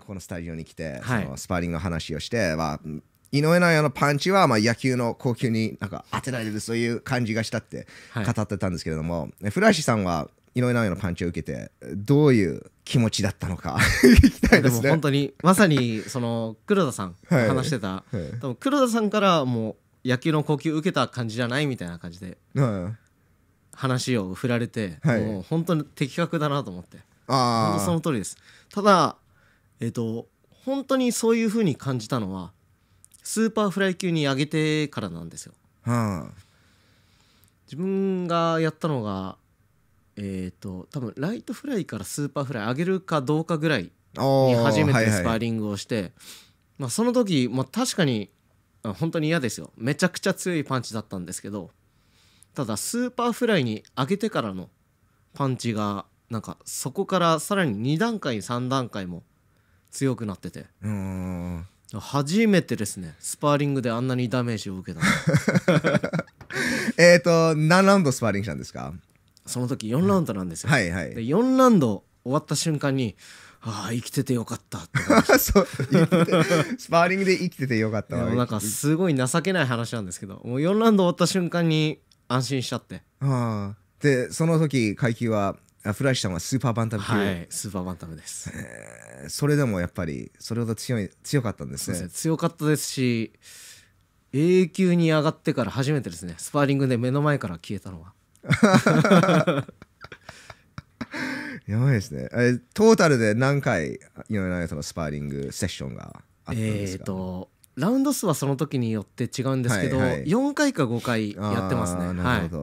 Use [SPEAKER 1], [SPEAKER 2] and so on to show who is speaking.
[SPEAKER 1] このスタジオに来て、はい、そのスパーリングの話をして、まあ、井上尚弥のパンチはまあ野球の高級になんか当てられるそういう感じがしたって語ってたんですけれども、はい、古橋さんは井上尚弥のパンチを受けてどういう気持ちだったのか 聞きたいですね。でも本
[SPEAKER 2] 当にまさにその黒田さん話してた、はいはい、黒田さんからもう野球の高級受けた感じじゃないみたいな感じで話を振られて、もう本当に的確だなと思ってその通りです。ただえっ、と本当にそういう風に感じたのはスーパーフライ級に上げてからなんですよ。はあ、自分がやったのがえっ、ー、と多分ライトフライからスーパーフライ上げるかどうかぐらい
[SPEAKER 1] に初めてスパーリ
[SPEAKER 2] ングをして、はいはい、まあ、その時、まあ、確かに本当に嫌ですよめちゃくちゃ強いパンチだったんですけどただスーパーフライに上げてからのパンチがなんかそこからさらに2段階3段階も強くなってて
[SPEAKER 1] うん
[SPEAKER 2] 初めてですねスパーリングであんなにダメージを受けた えっと何ラウンドスパーリングしたんですかその時4ラウンドなんですよ、うん、はいはいで4ラウンド終わった瞬間にああ生きててよかったって そうス
[SPEAKER 1] パーリングで生きててよかったわなんかす
[SPEAKER 2] ごい情けない話なんですけどもう4ラウンド終わった瞬間に安心しちゃって
[SPEAKER 1] あでその時階級はフライシュさんはスーパーバンタム級、はい、スーパーバンタムです、えー、それでもやっぱりそれほど強い強かったんですね、ね、強かったです
[SPEAKER 2] し A 級に上がってから初めてですねスパーリング
[SPEAKER 1] で目の前から消えたのはやばいですねえトータルで何回井上尚弥とのスパーリングセッションがあったんですかえっ、と
[SPEAKER 2] ラウンド数はその時によって違うんですけど、はいはい、4回か5回やってますねなるほど、はい